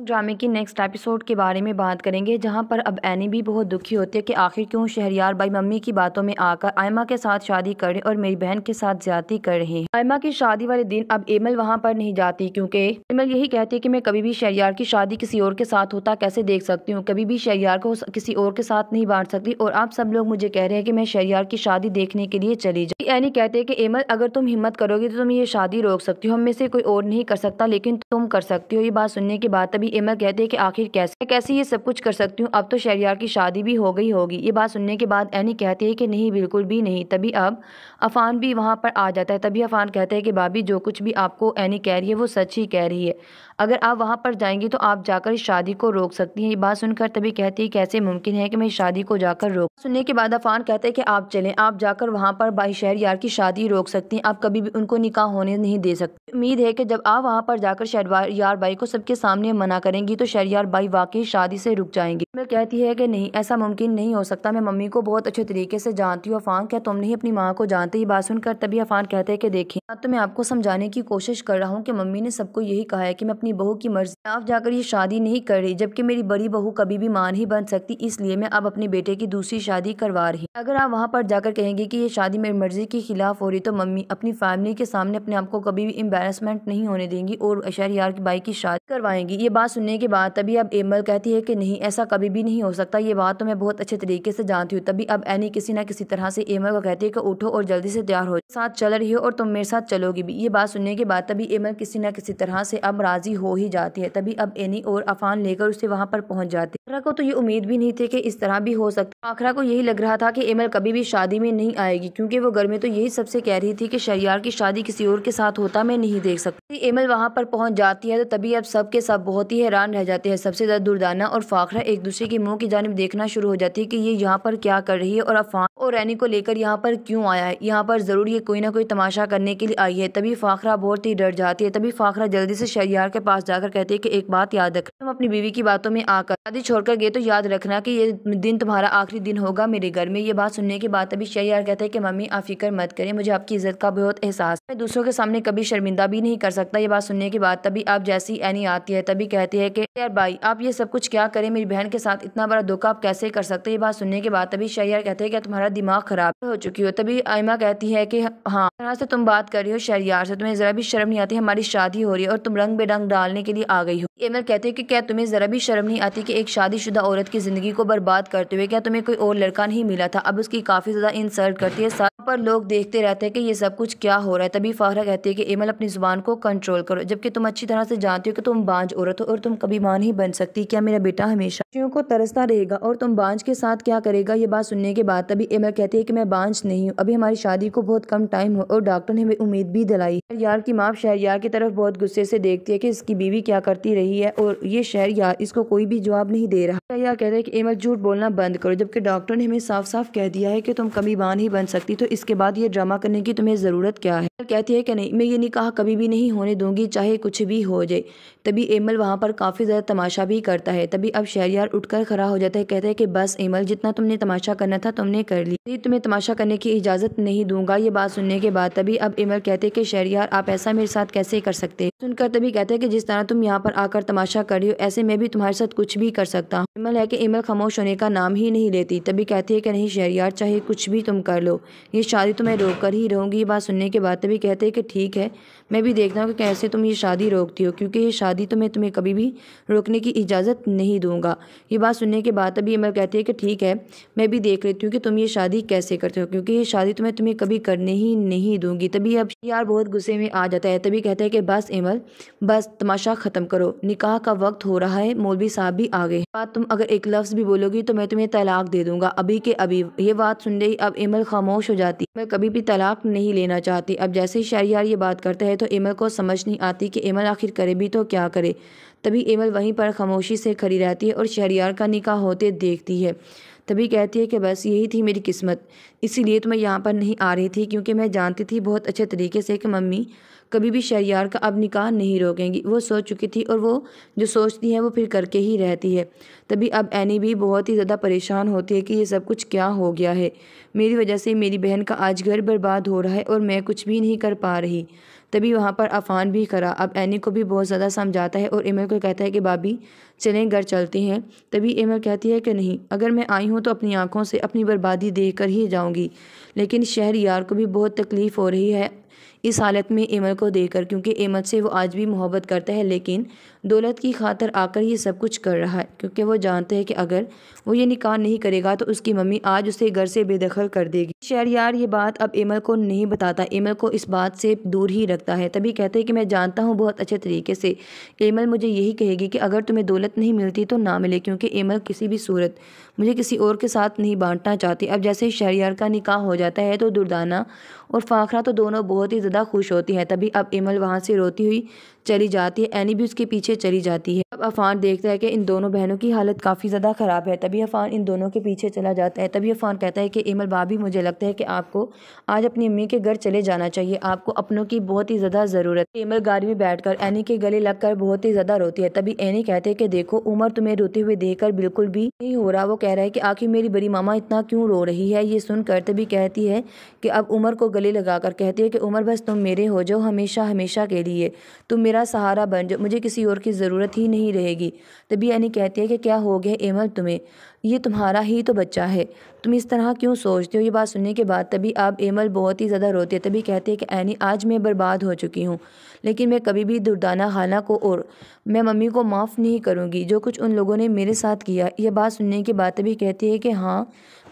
ड्रामे की next episode के बारे में बात करेंगे जहां पर अब एनी भी बहुत दुखी होती है कि आखिर क्यों शहरियार भाई मम्मी की बातों में आकर आयमा के साथ शादी करे और मेरी बहन के साथ ज्यादा कर रहे हैं आयमा की शादी वाले दिन अब एमल वहां पर नहीं जाती क्योंकि एमल यही कहती है कि मैं कभी भी शहरियार की शादी किसी और के साथ होता कैसे देख सकती हूँ कभी भी शहरियार को किसी और के साथ नहीं बांट सकती और आप सब लोग मुझे कह रहे हैं की मैं शहरियार की शादी देखने के लिए चली जाऊँ एनी कहते हैं की एमल अगर तुम हिम्मत करोगे तो तुम ये शादी रोक सकती हो हमें से कोई और नहीं कर सकता लेकिन तुम कर सकती हो ये बात सुनने के बाद तभी नबी एमर कहते हैं कि आखिर कैसे मैं कैसे ये सब कुछ कर सकती हूँ अब तो शहरियार की शादी भी हो गई होगी ये बात सुनने के बाद एनी कहती है कि नहीं बिल्कुल भी नहीं तभी अब अफ़ान भी वहाँ पर आ जाता है तभी अफ़ान कहते हैं कि भाभी जो कुछ भी आपको एनी कह रही है वो सच ही कह रही है अगर आप वहाँ पर जाएंगी तो आप जाकर इस शादी को रोक सकती हैं ये बात सुनकर तभी कहती है कैसे मुमकिन है कि मैं शादी को जाकर रोक सुनने के बाद अफ़ान कहते हैं कि आप चलें आप जाकर वहाँ पर शहर यार की शादी रोक सकती हैं आप कभी भी उनको निकाह होने नहीं दे सकते उम्मीद है कि जब आप वहाँ पर जाकर शहर यार बाई को सबके सामने मना मना करेंगी तो शरियार भाई वाकई शादी से रुक जाएंगी मैं कहती है कि नहीं ऐसा मुमकिन नहीं हो सकता मैं मम्मी को बहुत अच्छे तरीके से जानती हूँ अफान क्या तुम नहीं अपनी माँ को जानते ही बात सुनकर तभी अफान कहते हैं कि देखें अब हाँ, तो मैं आपको समझाने की कोशिश कर रहा हूँ कि मम्मी ने सबको यही कहा है कि मैं अपनी बहू की मर्जी आप जाकर ये शादी नहीं कर रही जबकि मेरी बड़ी बहू कभी भी माँ नहीं बन सकती इसलिए मैं अब अपने बेटे की दूसरी शादी करवा रही अगर आप वहाँ पर जाकर कहेंगे की ये शादी मेरी मर्जी के खिलाफ हो रही तो मम्मी अपनी फैमिली के सामने अपने आप को कभी भी एम्बेसमेंट नहीं होने देंगी और शहर यार की बाई की शादी करवाएंगी ये बात बात सुनने के बाद तभी अब एमल कहती है कि नहीं ऐसा कभी भी नहीं हो सकता ये बात तो मैं बहुत अच्छे तरीके से जानती हूँ तभी अब एनी किसी न किसी तरह से एमल को कहती है कि उठो और जल्दी से तैयार हो साथ चल रही हो और तुम मेरे साथ चलोगी भी ये बात सुनने के बाद तभी एमल किसी न किसी तरह से अब राजी हो ही जाती है तभी अब एनी और अफान लेकर उसे वहाँ पर पहुँच जाती है को तो ये उम्मीद भी नहीं थी कि इस तरह भी हो सकता आखरा को यही लग रहा था कि एमल कभी भी शादी में नहीं आएगी क्योंकि वो घर में तो यही सबसे कह रही थी कि शरियार की शादी किसी और के साथ होता मैं नहीं देख सकती एमल वहाँ पर पहुँच जाती है तो तभी अब सबके सब बहुत ही लड़की हैरान रह जाते हैं सबसे ज़्यादा दुर्दाना और फाखरा एक दूसरे के मुंह की जानब देखना शुरू हो जाती है कि ये यहाँ पर क्या कर रही है और अफान और रैनी को लेकर यहाँ पर क्यों आया है यहाँ पर ज़रूर ये कोई ना कोई तमाशा करने के लिए आई है तभी फाखरा बहुत ही डर जाती है तभी फाखरा जल्दी से शहरियार के पास जाकर कहती है की एक बात याद रख तुम अपनी बीवी की बातों में आकर शादी छोड़कर गए तो याद रखना की ये दिन तुम्हारा आखिरी दिन होगा मेरे घर में ये बात सुनने के बाद तभी शहरियार कहते है की मम्मी आप फिक्र मत करे मुझे आपकी इज्जत का बहुत एहसास मैं दूसरों के सामने कभी शर्मिंदा भी नहीं कर सकता ये बात सुनने के बाद तभी आप जैसी एनी आती है तभी कह कहती है कि यार भाई आप ये सब कुछ क्या करें मेरी बहन के साथ इतना बड़ा धोखा आप कैसे कर सकते ये बात सुनने के बाद तभी शहरियार कहते हैं कि तुम्हारा दिमाग खराब हो चुकी हो तभी आयमा कहती है कि हाँ तरह से तुम बात कर रही हो शहरियार से तुम्हें जरा भी शर्म नहीं आती हमारी शादी हो रही है और तुम रंग बेरंग डालने के लिए आ गई हो एमर कहती है की क्या तुम्हें जरा भी शर्म नहीं आती की एक शादी औरत की जिंदगी को बर्बाद करते हुए क्या तुम्हें कोई और लड़का नहीं मिला था अब उसकी काफी ज्यादा इंसल्ट करती है पर लोग देखते रहते हैं कि ये सब कुछ क्या हो रहा है तभी फ़ाहरा कहती है कि एमल अपनी ज़ुबान को कंट्रोल करो जबकि तुम अच्छी तरह से जानती हो कि तुम बांझ औरत हो और तुम कभी मां नहीं बन सकती क्या मेरा बेटा हमेशा को तरसता रहेगा और तुम बांझ के साथ क्या करेगा ये बात सुनने के बाद तभी एमल कहती है कि मैं बांझ नहीं हूँ अभी हमारी शादी को बहुत कम टाइम हो और डॉक्टर ने हमें उम्मीद भी दिलाई यार की माँ यार की तरफ बहुत गुस्से से देखती है कि इसकी बीवी क्या करती रही है और ये यार इसको कोई भी जवाब नहीं दे रहा यार कहते हैं कि एमल झूठ बोलना बंद करो जबकि डॉक्टर ने हमें साफ साफ कह दिया है कि तुम कभी मां नहीं बन सकती तो इसके बाद ये ड्रामा करने की तुम्हें ज़रूरत क्या है कहती है कि नहीं मैं ये निकाह कभी भी नहीं होने दूंगी चाहे कुछ भी हो जाए तभी एमल वहाँ पर काफ़ी ज़्यादा तमाशा भी करता है तभी अब शहरियार उठकर खड़ा हो जाता है कहता है कि बस एमल जितना तुमने तमाशा करना था तुमने कर ली तुम्हें तमाशा करने की इजाज़त नहीं दूंगा ये बात सुनने के बाद तभी अब एमल कहते कि शहरियार आप ऐसा मेरे साथ कैसे कर सकते सुनकर तभी कहते हैं कि जिस तरह तुम यहाँ पर आकर तमाशा कर रही हो ऐसे मैं भी तुम्हारे साथ कुछ भी कर सकता हूँ एमल है कि एमल खामोश होने का नाम ही नहीं लेती तभी कहती है कि नहीं शहरियार चाहे कुछ भी तुम कर लो ये शादी तो मैं रोक कर ही रहूँगी ये बात सुनने के बाद तभी कहते हैं कि ठीक है मैं भी देखता हूँ कि कैसे तुम ये शादी रोकती हो क्योंकि ये शादी तो मैं तुम्हें कभी भी रोकने की इजाज़त नहीं दूँगा ये बात सुनने के बाद तभी अमर कहती है कि ठीक है मैं भी देख लेती हूँ कि तुम ये शादी कैसे करते हो क्योंकि ये शादी तो मैं तुम्हें कभी करने ही नहीं दूँगी तभी अब यार बहुत गुस्से में आ जाता है तभी कहता है कि बस एमल बस तमाशा ख़त्म करो निकाह का वक्त हो रहा है मौलवी साहब भी आ गए बात तुम अगर एक लफ्ज़ भी बोलोगी तो मैं तुम्हें तलाक दे दूँगा अभी के अभी ये बात सुन ही अब एमल खामोश हो जाती जाती मैं कभी भी तलाक नहीं लेना चाहती अब जैसे ही शहरियार ये बात करता है तो एमल को समझ नहीं आती कि एमल आखिर करे भी तो क्या करे तभी एमल वहीं पर खामोशी से खड़ी रहती है और शहरियार का निकाह होते देखती है तभी कहती है कि बस यही थी मेरी किस्मत इसीलिए तो मैं यहाँ पर नहीं आ रही थी क्योंकि मैं जानती थी बहुत अच्छे तरीके से कि मम्मी कभी भी शहरियार का अब निकाह नहीं रोकेंगी वो सोच चुकी थी और वो जो सोचती है वो फिर करके ही रहती है तभी अब एनी भी बहुत ही ज़्यादा परेशान होती है कि ये सब कुछ क्या हो गया है मेरी वजह से मेरी बहन का आज घर बर्बाद हो रहा है और मैं कुछ भी नहीं कर पा रही तभी वहाँ पर अफान भी करा अब एनी को भी बहुत ज़्यादा समझाता है और इमर को कहता है कि भाभी चलें घर चलती हैं तभी इमर कहती है कि नहीं अगर मैं आई हूँ तो अपनी आँखों से अपनी बर्बादी देख कर ही जाऊँगी लेकिन शहर यार को भी बहुत तकलीफ़ हो रही है इस हालत में एमल को देखकर क्योंकि एमल से वो आज भी मोहब्बत करता है लेकिन दौलत की खातर आकर ये सब कुछ कर रहा है क्योंकि वो जानते हैं कि अगर वो ये निकाह नहीं करेगा तो उसकी मम्मी आज उसे घर से बेदखल कर देगी शहरियार ये बात अब एमल को नहीं बताता एमल को इस बात से दूर ही रखता है तभी कहते हैं कि मैं जानता हूँ बहुत अच्छे तरीके से एमल मुझे यही कहेगी कि अगर तुम्हें दौलत नहीं मिलती तो ना मिले क्योंकि एमल किसी भी सूरत मुझे किसी और के साथ नहीं बांटना चाहती अब जैसे शहरियार का निकाह हो जाता है तो दुर्दाना और फाखरा तो दोनों बहुत ही ज़्यादा खुश होती हैं तभी अब एमल वहाँ से रोती हुई चली जाती है एनी भी उसके पीछे चली जाती है अब अफान देखता है कि इन दोनों बहनों की हालत काफ़ी ज़्यादा ख़राब है तभी अफान इन दोनों के पीछे चला जाता है तभी अफान कहता है कि इमल भाभी मुझे लगता है कि आपको आज अपनी अम्मी के घर चले जाना चाहिए आपको अपनों की बहुत ही ज़्यादा ज़रूरत है इमल गाड़ी में बैठ कर एनी के गले लग कर बहुत ही ज़्यादा रोती है तभी एनी कहते हैं कि देखो उमर तुम्हें रोते हुए देख कर बिल्कुल भी नहीं हो रहा वो कह रहा है कि आखिर मेरी बड़ी मामा इतना क्यों रो रही है ये सुनकर तभी कहती है कि अब उमर को गले लगा कर कहती है कि उमर बस तुम मेरे हो जाओ हमेशा हमेशा के लिए तुम मेरा सहारा बन जाओ मुझे किसी और की ज़रूरत ही नहीं रहेगी तभी यानी कहती है कि क्या हो गया एमल तुम्हें ये तुम्हारा ही तो बच्चा है तुम इस तरह क्यों सोचते हो ये बात सुनने के बाद तभी आप एमल बहुत ही ज़्यादा रोते हैं तभी कहते हैं कि ऐनी आज मैं बर्बाद हो चुकी हूँ लेकिन मैं कभी भी दुर्दाना खाना को और मैं मम्मी को माफ़ नहीं करूँगी जो कुछ उन लोगों ने मेरे साथ किया यह बात सुनने के बाद तभी कहती है कि हाँ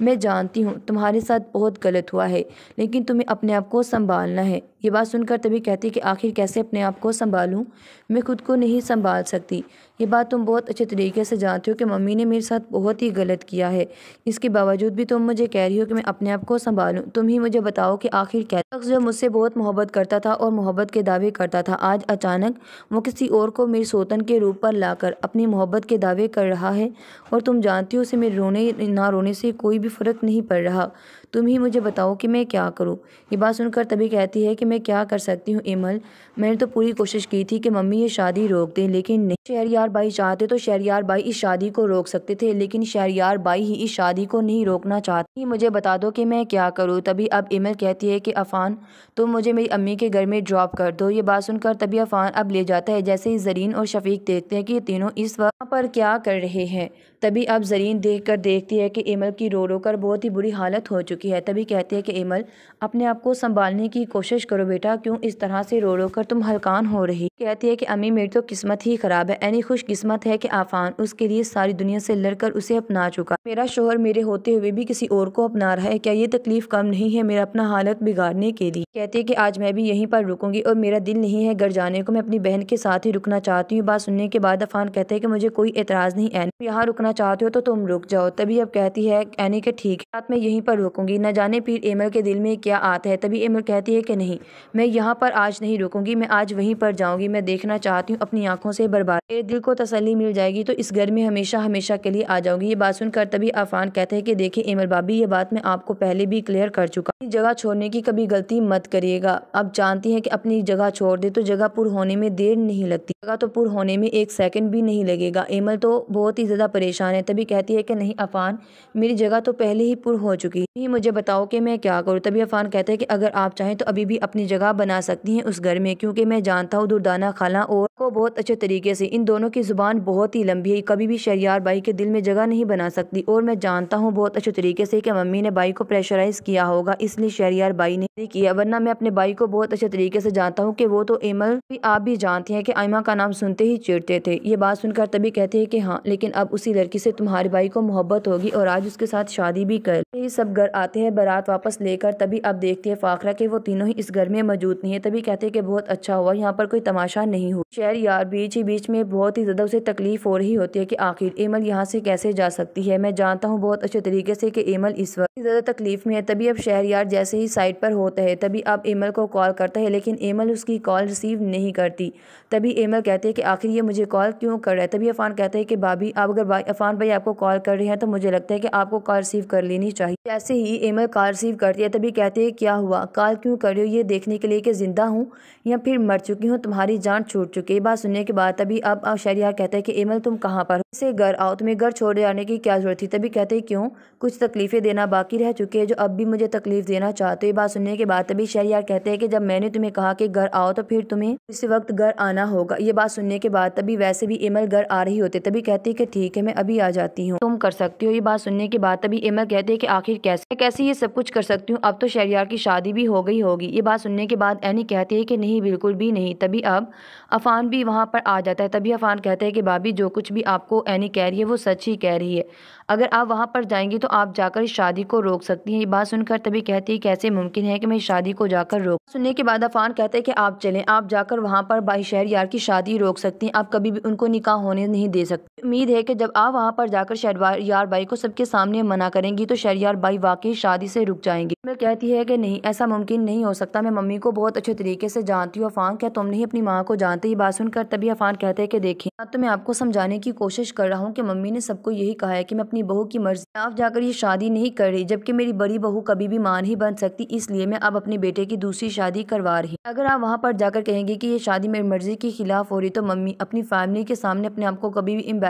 मैं जानती हूँ तुम्हारे साथ बहुत गलत हुआ है लेकिन तुम्हें अपने आप को संभालना है ये बात सुनकर तभी कहती कि आखिर कैसे अपने आप को संभालूं मैं खुद को नहीं संभाल सकती ये बात तुम बहुत अच्छे तरीके से जानते हो कि मम्मी ने मेरे साथ बहुत ही गलत किया है इसके बावजूद भी तुम मुझे कह रही हो कि मैं अपने आप को संभालूं तुम ही मुझे बताओ कि आखिर क्या शख्स जो मुझसे बहुत मोहब्बत करता था और मोहब्बत के दावे करता था आज अचानक वो किसी और को मेरी सोतन के रूप पर लाकर अपनी मोहब्बत के दावे कर रहा है और तुम जानती हो उसे मेरे रोने ना रोने से कोई भी फ़र्क नहीं पड़ रहा तुम ही मुझे बताओ कि मैं क्या करूँ ये बात सुनकर तभी कहती है कि मैं क्या कर सकती हूँ इमल मैंने तो पूरी कोशिश की थी कि मम्मी ये शादी रोक दें लेकिन नहीं शहरियार भाई चाहते तो शहरियार भाई इस शादी को रोक सकते थे लेकिन शहरियार भाई ही इस शादी को नहीं रोकना चाहती ही मुझे बता दो कि मैं क्या करूँ तभी अब इमल कहती है कि अफ़ान तुम मुझे मेरी अम्मी के घर में ड्रॉप कर दो ये बात सुनकर तभी अफ़ान अब ले जाता है जैसे ही जरीन और शफीक देखते हैं कि ये तीनों इस वक्त पर क्या कर रहे हैं तभी अब जरीन देख कर देखती है कि एमल की रो रो कर बहुत ही बुरी हालत हो चुकी है तभी कहती है कि एमल अपने आप को संभालने की कोशिश करो बेटा क्यों इस तरह से रो रो कर तुम हलकान हो रही कहती है कि अम्मी मेरी तो किस्मत ही ख़राब है यानी खुशकिस्मत है कि आफान उसके लिए सारी दुनिया से लड़कर उसे अपना चुका मेरा शोहर मेरे होते हुए भी किसी और को अपना रहा है क्या ये तकलीफ कम नहीं है मेरा अपना हालत बिगाड़ने के लिए कहती है की आज मैं भी यहीं पर रुकूंगी और मेरा दिल नहीं है घर जाने को मैं अपनी बहन के साथ ही रुकना चाहती हूँ बात सुनने के बाद अफान कहते हैं की मुझे कोई एतराज़ नहीं है यहाँ रुकना रुकना चाहते हो तो तुम रुक जाओ तभी अब कहती है एनी के ठीक है रात में यहीं पर रुकूंगी न जाने फिर एमल के दिल में क्या आता है तभी एमल कहती है कि नहीं मैं यहाँ पर आज नहीं रुकूंगी मैं आज वहीं पर जाऊँगी मैं देखना चाहती हूँ अपनी आंखों से बर्बाद मेरे दिल को तसली मिल जाएगी तो इस घर में हमेशा हमेशा के लिए आ जाऊँगी ये बात सुनकर तभी अफान कहते हैं कि देखे एमल बाबी ये बात मैं आपको पहले भी क्लियर कर चुका जगह छोड़ने की कभी गलती मत करिएगा अब जानती है कि अपनी जगह छोड़ दे तो जगह पुर होने में देर नहीं लगती जगह तो पुर होने में एक सेकंड भी नहीं लगेगा एमल तो बहुत ही ज़्यादा परेशान परेशान है तभी कहती है कि नहीं अफ़ान मेरी जगह तो पहले ही पुर हो चुकी है मुझे बताओ कि मैं क्या करूँ तभी अफ़ान कहते हैं कि अगर आप चाहें तो अभी भी अपनी जगह बना सकती हैं उस घर में क्योंकि मैं जानता हूँ दुर्दाना खाना और को बहुत अच्छे तरीके से इन दोनों की ज़ुबान बहुत ही लंबी है कभी भी शहरियार भाई के दिल में जगह नहीं बना सकती और मैं जानता हूँ बहुत अच्छे तरीके से कि मम्मी ने भाई को प्रेशराइज़ किया होगा इसलिए शहरियार भाई ने नहीं किया वरना मैं अपने भाई को बहुत अच्छे तरीके से जानता हूँ कि वो तो एमल भी आप भी जानते हैं कि आयमा का नाम सुनते ही चिड़ते थे ये बात सुनकर तभी कहते हैं कि हाँ लेकिन अब उसी लड़की से तुम्हारे भाई को मोहब्बत होगी और आज उसके साथ शादी भी कर ये सब घर आते हैं बारात वापस लेकर तभी अब देखते हैं फाखरा के वो तीनों ही इस घर में मौजूद नहीं है तभी कहते हैं कि बहुत अच्छा हुआ यहाँ पर कोई तमाशा नहीं हुआ खैर यार बीच ही बीच में बहुत ही ज़्यादा उसे तकलीफ़ हो रही होती है कि आखिर एमल यहाँ से कैसे जा सकती है मैं जानता हूँ बहुत अच्छे तरीके से कि एमल इस वक्त ज़्यादा तकलीफ़ में है तभी अब शहर यार जैसे ही साइड पर होता है तभी अब एमल को कॉल करता है लेकिन एमल उसकी कॉल रिसीव नहीं करती तभी एमल कहती है कि आखिर ये मुझे कॉल क्यों कर रहा है तभी अफान कहते हैं कि भाभी आप अगर अफान भाई आपको कॉल कर रहे हैं तो मुझे लगता है कि आपको कॉल रिसीव कर लेनी चाहिए जैसे ही एमल कॉल रिसीव करती है तभी कहते हैं क्या हुआ कॉल क्यों कर रही हो ये देखने के लिए कि ज़िंदा हूँ या फिर मर चुकी हूँ तुम्हारी जान छूट चुकी बात सुनने के बाद तभी अब शरिया कहते हैं कि एमल तुम कहाँ पर इसे घर आओ तुम्हें घर छोड़ जाने की क्या जरूरत थी तभी कहते हैं क्यों कुछ तकलीफ़ें देना बाकी रह चुके हैं जो अब भी मुझे तकलीफ देना चाहते हो ये बात सुनने के बाद तभी शरिया कहते हैं कि जब मैंने तुम्हें कहा कि घर आओ तो फिर तुम्हें इस वक्त घर आना होगा ये बात सुनने के बाद तभी वैसे भी एमल घर आ रही होते तभी कहती है कि ठीक है मैं अभी आ जाती हूँ तुम कर सकती हो ये बात सुनने के बाद तभी एमल कहते हैं कि आखिर कैसे कैसे ये सब कुछ कर सकती हूँ अब तो शरिया की शादी भी हो गई होगी ये बात सुनने के बाद एनी कहती है कि नहीं बिल्कुल भी नहीं तभी अब अफान अफ़ान भी वहाँ पर आ जाता है तभी अफ़ान कहते हैं कि भाभी जो कुछ भी आपको एनी कह रही है वो सच ही कह रही है अगर आप वहाँ पर जाएंगी तो आप जाकर इस शादी को रोक सकती हैं ये बात सुनकर तभी कहती है कैसे मुमकिन है कि मैं इस शादी को जाकर रोक सुनने के बाद अफान कहते हैं कि आप चलें आप जाकर वहाँ पर बाई शहर यार की शादी रोक सकती हैं आप कभी भी उनको निकाह होने नहीं दे सकते उम्मीद है कि जब आप वहाँ पर जाकर शहर यार बाई को सबके सामने मना करेंगी तो शहर यार बाई वाकई शादी से रुक जाएंगी मैं कहती है कि नहीं ऐसा मुमकिन नहीं हो सकता मैं मम्मी को बहुत अच्छे तरीके से जानती हूँ अफान क्या तुम नहीं अपनी माँ को जानते ये बात सुनकर तभी अफान कहते हैं कि देखें हाँ, तो मैं आपको समझाने की कोशिश कर रहा हूँ कि मम्मी ने सबको यही कहा है कि मैं अपनी बहू की मर्जी आप जाकर ये शादी नहीं कर रही जबकि मेरी बड़ी बहू कभी भी मां नहीं बन सकती इसलिए मैं अब अपने बेटे की दूसरी शादी करवा रही अगर आप वहाँ पर जाकर कहेंगे की ये शादी मेरी मर्जी के खिलाफ हो रही तो मम्मी अपनी फैमिली के सामने अपने आप को कभी भी